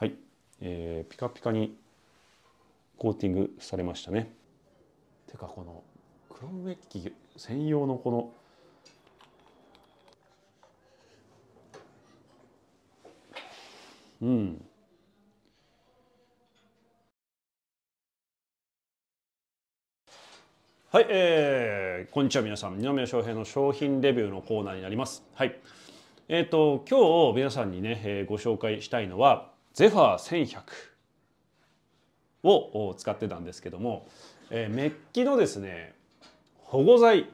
はい、えー、ピカピカにコーティングされましたね。てかこのクロムメッキ専用のこのうんはい、えー、こんにちは皆さん二宮翔平の商品レビューのコーナーになりますはいえっ、ー、と今日皆さんにね、えー、ご紹介したいのはゼファー1100を使ってたんですけども、えー、メッキのですね保護剤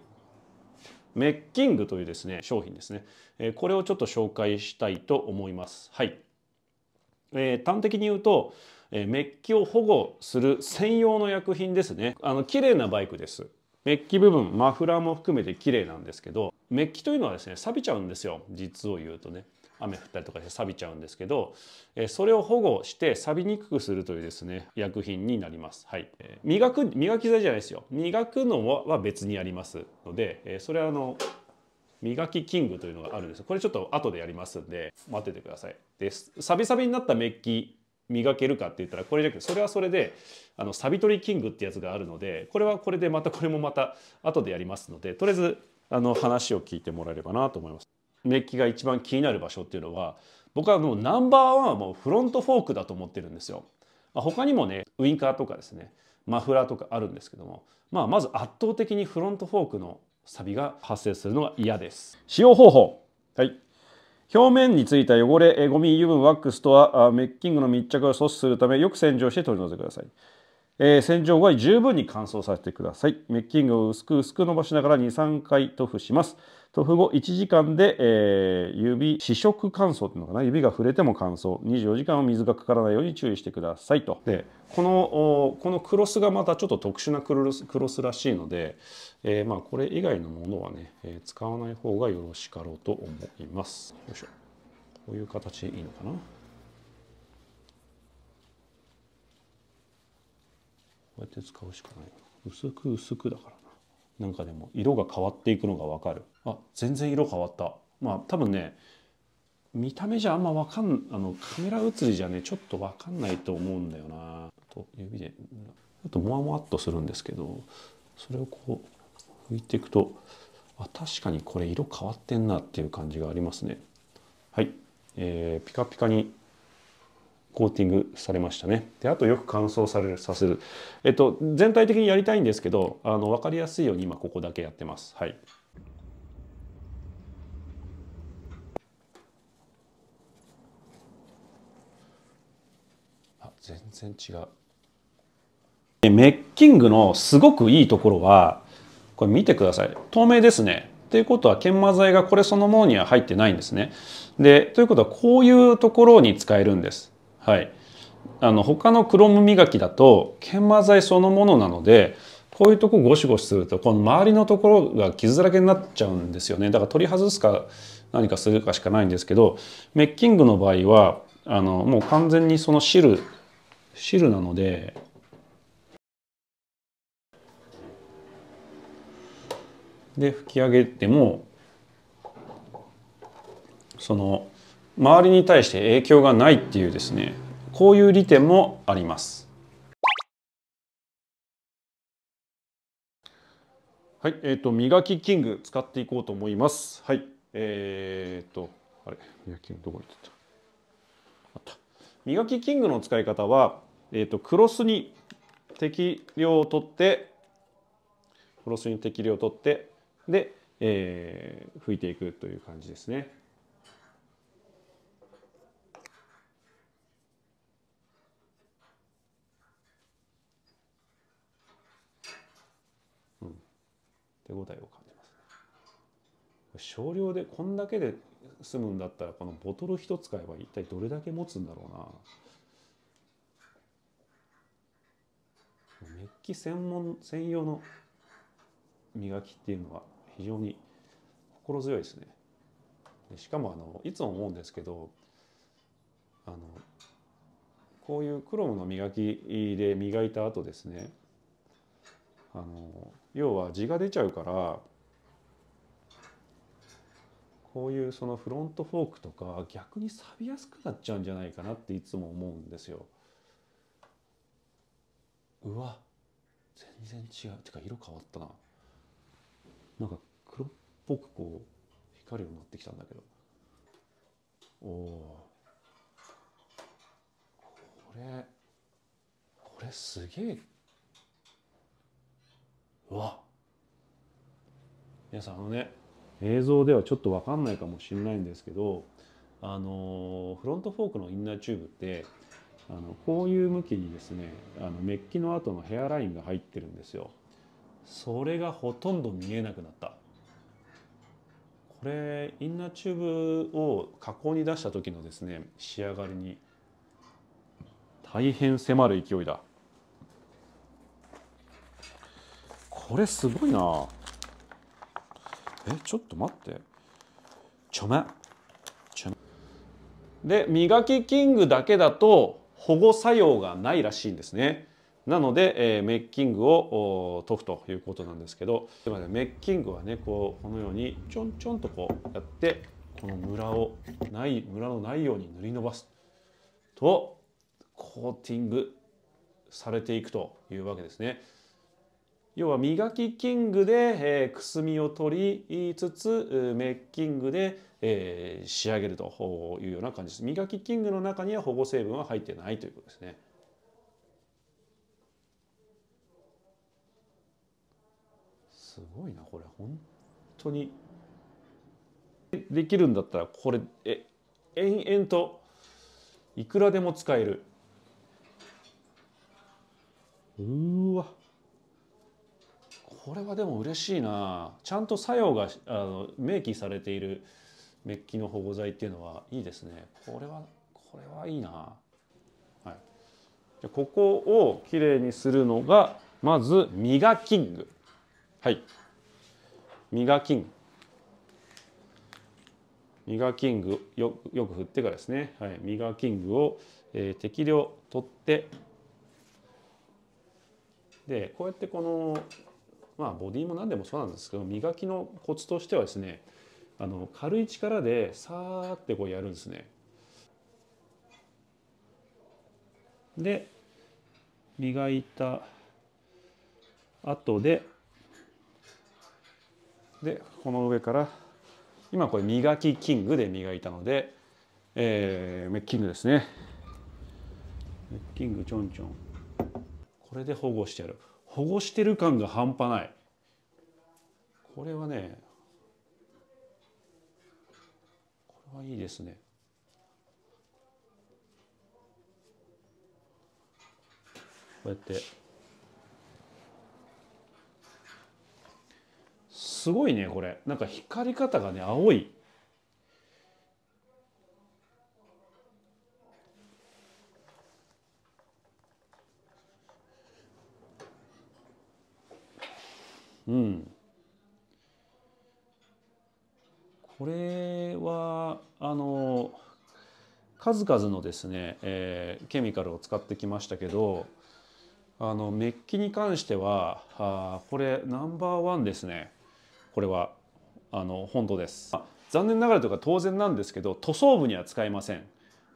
メッキングというですね商品ですね、えー、これをちょっと紹介したいと思います。はいえー、端的に言うと、えメッキを保護する専用の薬品ですねあの綺麗なバイクですメッキ部分マフラーも含めて綺麗なんですけどメッキというのはですね錆びちゃうんですよ実を言うとね雨降ったりとかして錆びちゃうんですけどえそれを保護して錆びにくくするというですね薬品になります、はい、え磨く磨き剤じゃないですよ磨くのは別にありますのでえそれはあの磨きキングというのがあるんですこれちょっと後でやりますんで待っててくださいでサびサびになったメッキ磨けるかって言ったらこれじゃなくてそれはそれであのサび取りキングってやつがあるのでこれはこれでまたこれもまた後でやりますのでとりあえずあの話を聞いてもらえればなと思います。メッキが一番気になる場所っていうのは僕はもうナンバーワンはもうフロントフォークだと思ってるんですよ。まあ、他にもねウインカーとかですねマフラーとかあるんですけども、まあ、まず圧倒的にフロントフォークのサビが発生するのが嫌です。使用方法、はい、表面についた汚れ、えゴミ、油分、ワックスとはメッキングの密着を阻止するためよく洗浄して取り除いてください。えー、洗浄後は十分に乾燥させてください。メッキングを薄く薄く伸ばしながら2、3回塗布します。塗布後1時間で、えー、指試食乾燥っていうのかな指が触れても乾燥24時間は水がかからないように注意してくださいとでこのこのクロスがまたちょっと特殊なクロスクロスらしいので、えー、まあこれ以外のものはね、えー、使わない方がよろしかろうと思いますよいしょこういう形でいいのかなこうやって使うしかない薄く薄くだからななんかでも色が変わっていくのが分かるあ全然色変わったまあ多分ね見た目じゃあんまわかんあのカメラ映りじゃねちょっとわかんないと思うんだよなと指でちょっともわもわっとするんですけどそれをこう拭いていくとあ確かにこれ色変わってんなっていう感じがありますねはい、えー、ピカピカにコーティングされましたね。で、あとよく乾燥されるさせる。えっと、全体的にやりたいんですけど、あの、分かりやすいように今ここだけやってます。はい。全然違うメッキングのすごくいいところはこれ見てください透明ですねっていうことは研磨剤がこれそのものには入ってないんですねでということはこういうところに使えるんですはいあの他のクロム磨きだと研磨剤そのものなのでこういうとこゴシゴシするとこの周りのところが傷だらけになっちゃうんですよねだから取り外すか何かするかしかないんですけどメッキングの場合はあのもう完全にその汁汁なのでで拭き上げてもその周りに対して影響がないっていうですねこういう利点もあります。はい、えっ、ー、と磨きキング使っていこうと思います。はい、えっ、ー、とあれ磨きキングどこあった？磨きキングの使い方はえーと、クロスに適量を取ってクロスに適量を取ってで、えー、拭いていくという感じですね。うん、手応えを感じます、少量でこんだけで済むんだったらこのボトル1つ買えば一体どれだけ持つんだろうな。器専門専用の磨きっていうのは非常に心強いですね。しかもあのいつも思うんですけどあのこういうクロムの磨きで磨いた後ですねあの要は地が出ちゃうからこういうそのフロントフォークとか逆に錆びやすくなっちゃうんじゃないかなっていつも思うんですよ。うわ全然違うてか色変わったななんか黒っぽくこう光るようになってきたんだけどおおこれこれすげえうわ皆さんあのね映像ではちょっと分かんないかもしれないんですけどあのフロントフォークのインナーチューブってあのこういう向きにですねあのメッキの後のヘアラインが入ってるんですよそれがほとんど見えなくなったこれインナーチューブを加工に出した時のですね仕上がりに大変迫る勢いだこれすごいなえちょっと待ってちょめで磨きキングだけだと保護作用がないらしいんですね。なので、えー、メッキングを解くということなんですけどでメッキングはねこうこのようにちょんちょんとこうやってこのムラをないムラのないように塗り伸ばすとコーティングされていくというわけですね。要は磨きキングで、えー、くすみを取りつつメッキングでえー、仕上げるというような感じです。磨きキングの中には保護成分は入ってないということですね。すごいなこれ本当にできるんだったらこれえ延々といくらでも使えるうわこれはでも嬉しいなちゃんと作用があの明記されているメッキの保護剤っていうのはいいですねこれはこれはいいなはいじゃここをきれいにするのがまず磨きングはい磨きング磨きングよよく振ってからですね、はい、磨きングを、えー、適量取ってでこうやってこのまあボディも何でもそうなんですけど磨きのコツとしてはですねあの軽い力でさーってこうやるんですね。で磨いた後ででこの上から今これ磨きキングで磨いたので、えー、メッキングですねメッキングちょんちょんこれで保護してやる保護してる感が半端ないこれはねあいいですね。こうやってすごいねこれなんか光り方がね青いうんこれはあの数々のですね、えー、ケミカルを使ってきましたけどあのメッキに関してはあこれナンバーワンですねこれはあの本当です。残念ながらというか当然なんですけど塗装部には使えません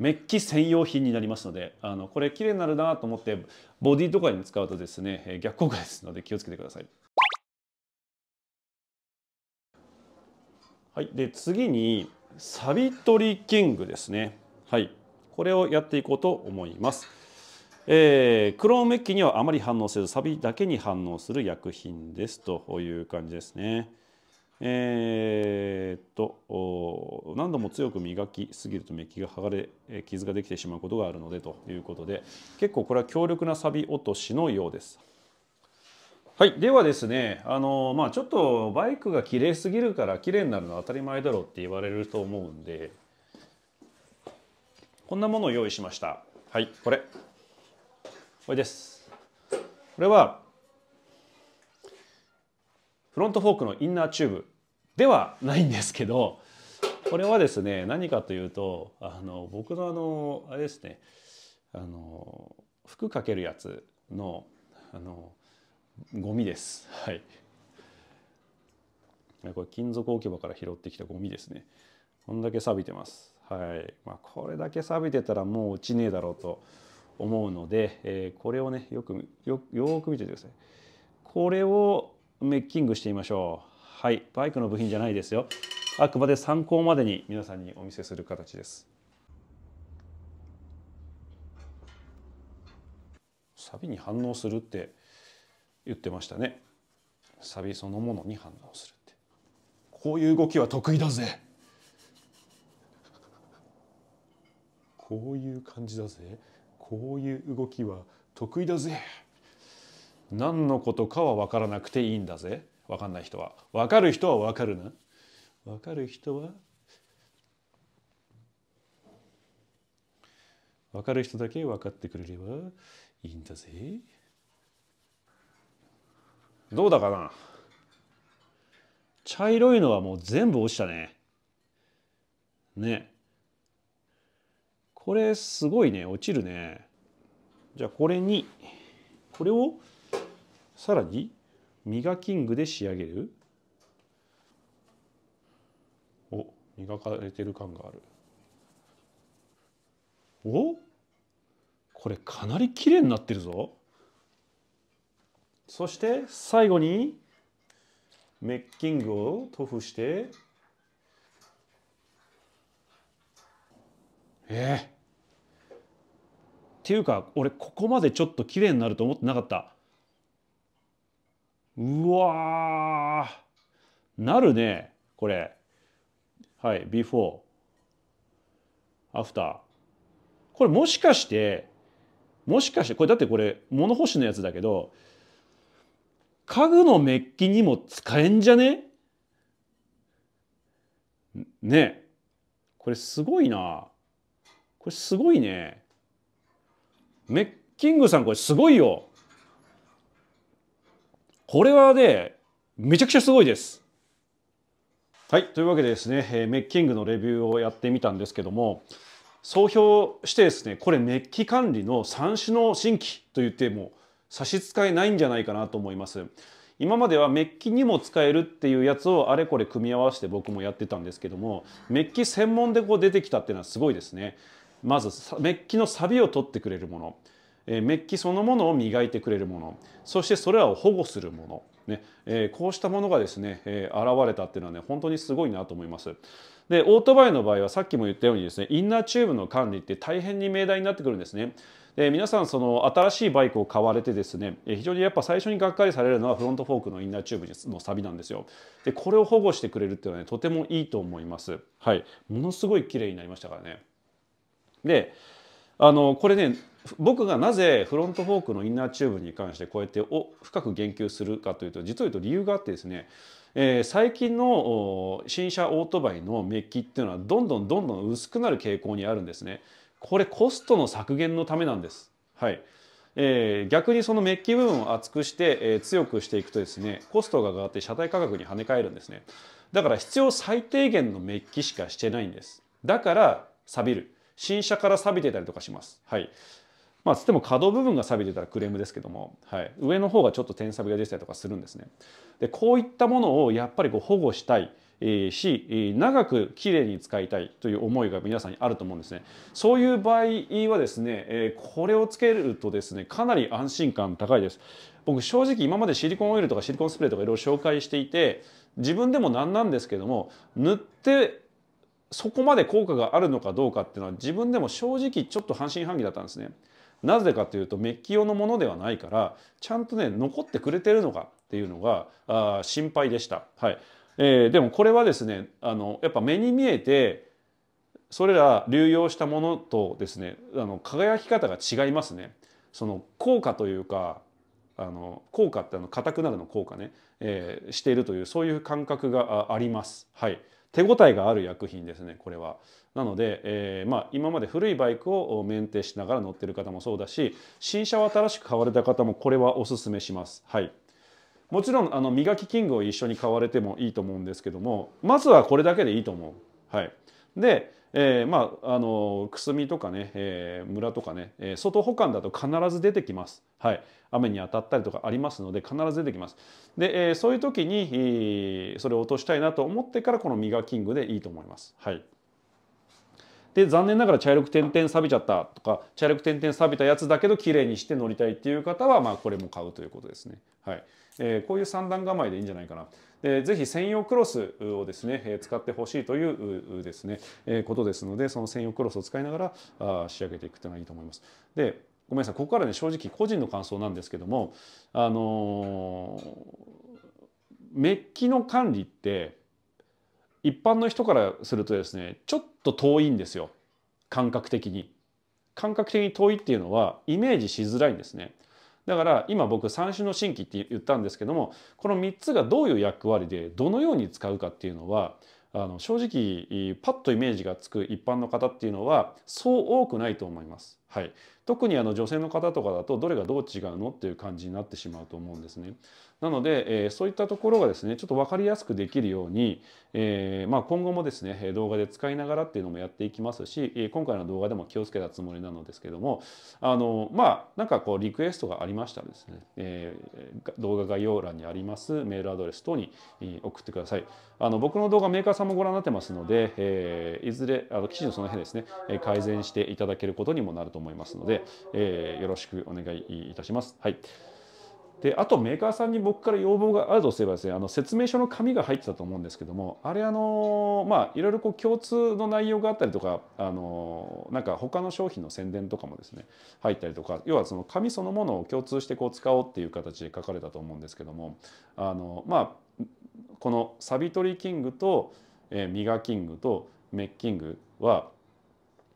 メッキ専用品になりますのであのこれ綺麗になるなと思ってボディとかに使うとですね逆効果ですので気をつけてください。はい、で次にサビ取りキングですね。はい、これをやっていこうと思います。えクローンメッキにはあまり反応せずサビだけに反応する薬品ですという感じですね。えー、っと何度も強く磨きすぎるとメッキが剥がれ傷ができてしまうことがあるのでということで結構これは強力なサビ落としのようです。はい、ではですね、あのまあ、ちょっとバイクが綺麗すぎるから綺麗になるのは当たり前だろうって言われると思うんでこんなものを用意しましたはいこれこれですこれはフロントフォークのインナーチューブではないんですけどこれはですね何かというとあの僕のあのあれですねあの服かけるやつのあのゴミです。はい。これ金属置き場から拾ってきたゴミですね。こんだけ錆びてます。はい。まあ、これだけ錆びてたらもう落ちねえだろうと思うので、えー、これをねよくよよく見ててください。これをメッキングしてみましょう。はい。バイクの部品じゃないですよ。あくまで参考までに皆さんにお見せする形です。錆ビに反応するって言ってましたねサビそのものに反応するってこういう動きは得意だぜこういう感じだぜこういう動きは得意だぜ何のことかは分からなくていいんだぜ分かんない人は分かる人は分かるな分かる人は分かる人だけ分かってくれればいいんだぜ。どうだかな茶色いのはもう全部落ちたね。ね。これすごいね落ちるね。じゃあこれにこれをさらに磨きキングで仕上げる。お磨かれてる感がある。おこれかなり綺麗になってるぞ。そして最後にメッキングを塗布してえっていうか俺ここまでちょっと綺麗になると思ってなかったうわなるねこれはいビフォーアフターこれもしかしてもしかしてこれだってこれ物干しのやつだけど家具のメッキにも使えんじゃねねこれすごいなこれすごいねメッキングさんこれすごいよこれはねめちゃくちゃすごいですはい、というわけでですね、えメッキングのレビューをやってみたんですけども総評してですねこれメッキ管理の三種の新規と言っても差し支えないんじゃないかなと思います。今まではメッキにも使えるっていうやつをあれこれ組み合わせて僕もやってたんですけどもメッキ専門でこう出てきたっていうのはすごいですね。まずメッキのサビを取ってくれるものメッキそのものを磨いてくれるものそしてそれらを保護するものねえー、こうしたものがですね、えー、現れたっていうのはね本当にすごいなと思います。でオートバイの場合はさっきも言ったようにですねインナーチューブの管理って大変に命題になってくるんですね。で皆さんその新しいバイクを買われてですね非常にやっぱ最初にがっかりされるのはフロントフォークのインナーチューブのサビなんですよ。でこれを保護してくれるっていうのはねとてもいいと思います。はい、ものすごい綺麗になりましたからね。であのこれね僕がなぜフロントフォークのインナーチューブに関してこうやってお深く言及するかというと実を言うと理由があってですねえー、最近の新車オートバイのメッキっていうのはどんどんどんどん薄くなる傾向にあるんですね。これコストの削減のためなんです。はい。えー、逆にそのメッキ部分を厚くして、えー、強くしていくとですねコストが上がって車体価格に跳ね返るんですねだから必要最低限のメッキしかしてないんですだから錆びる新車から錆びてたりとかしますはいまあつっても可動部分が錆びてたらクレームですけども、はい、上の方がちょっと点錆びが出てたりとかするんですね。でこういったものをやっぱりこう保護したい。し長くきれいに使いたいという思いが皆さんにあると思うんですねそういう場合はですねこれをつけるとですねかなり安心感高いです僕正直今までシリコンオイルとかシリコンスプレーとかいろいろ紹介していて自分でも何なんですけども塗ってそこまで効果があるのかどうかっていうのは自分でも正直ちょっと半信半疑だったんですねなぜかというとメッキ用のものではないからちゃんとね残ってくれてるのかっていうのがあ心配でした、はいえー、でもこれはですねあのやっぱ目に見えてそれら流用したものとですねあの輝き方が違いますね。その効果というかあの効果ってあの硬くなるの効果ね、えー、しているというそういう感覚があります。はい、手応えがある薬品ですねこれは。なので、えー、まあ、今まで古いバイクをメンテしながら乗ってる方もそうだし新車を新しく買われた方もこれはおすすめします。はいもちろんあの磨きキングを一緒に買われてもいいと思うんですけどもまずはこれだけでいいと思う。はい、でえー、まああのくすみとかね、えー、村とかね、えー、外保管だと必ず出てきます。はい、雨に当たったりとかありますので必ず出てきます。で、えー、そういう時に、えー、それを落としたいなと思ってからこのミガキングでいいと思います。はい。で残念ながら茶色く点々錆びちゃったとか茶色く点々錆びたやつだけど綺麗にして乗りたいっていう方はまあこれも買うということですね。はい。えー、こういう三段構えでいいんじゃないかな。えぜひ専用クロスをですね使ってほしいというですね、えことですのでその専用クロスを使いながらあ仕上げていくというのがいいと思います。でごめんなさいここからね正直個人の感想なんですけどもあのー、メッキの管理って一般の人からするとですねちょっと遠いんですよ感覚的に。感覚的に遠いっていうのはイメージしづらいんですね。だから今僕三種の神器って言ったんですけどもこの3つがどういう役割でどのように使うかっていうのはあの正直パッとイメージがつく一般の方っていうのはそう多くないと思います。はい、特にあの女性の方とかだとどれがどう違うのっていう感じになってしまうと思うんですね。なので、えー、そういったところがですねちょっと分かりやすくできるように、えー、まあ、今後もですね動画で使いながらっていうのもやっていきますし今回の動画でも気をつけたつもりなのですけどもあのまあなんかこうリクエストがありましたらですね、えー、動画概要欄にありますメールアドレス等に送ってください。あの僕の動画メーカーさんもご覧になってますので、えいずれあの記事のその辺ですね改善していただけることにもなるとと思いますので、えー、よろしくお願いいたします。はい、であとメーカーさんに僕から要望があるとすればですねあの説明書の紙が入ってたと思うんですけどもあれあのまあいろいろこう共通の内容があったりとかあのなんか他の商品の宣伝とかもですね入ったりとか要はその紙そのものを共通してこう使おうっていう形で書かれたと思うんですけどもあのまあこのサビ取りキングと、えー、ミガキングとメッキングは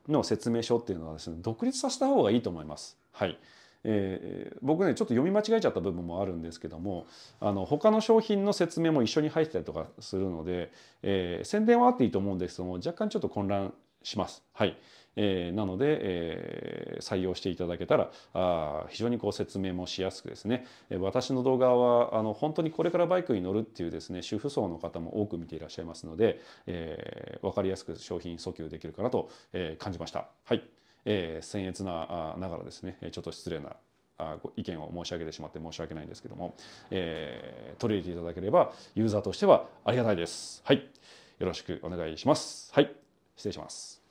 の説明書っていうのはですね独立させた方がいいと思います。はいえー、僕ねちょっと読み間違えちゃった部分もあるんですけどもあの他の商品の説明も一緒に入ってたりとかするので、えー、宣伝はあっていいと思うんですけども若干ちょっと混乱します。はいえー、なので、えー、採用していただけたらあ非常にこう説明もしやすくですね、えー、私の動画はあの本当にこれからバイクに乗るっていうですね主婦層の方も多く見ていらっしゃいますので、えー、分かりやすく商品訴求できるかなと、えー、感じました。はいえー、僭越なあながらですねちょっと失礼なあご意見を申し上げてしまって申し訳ないんですけども、えー、取り入れていただければユーザーとしてはありがたいです。はい、よろしくお願いします。はい失礼します。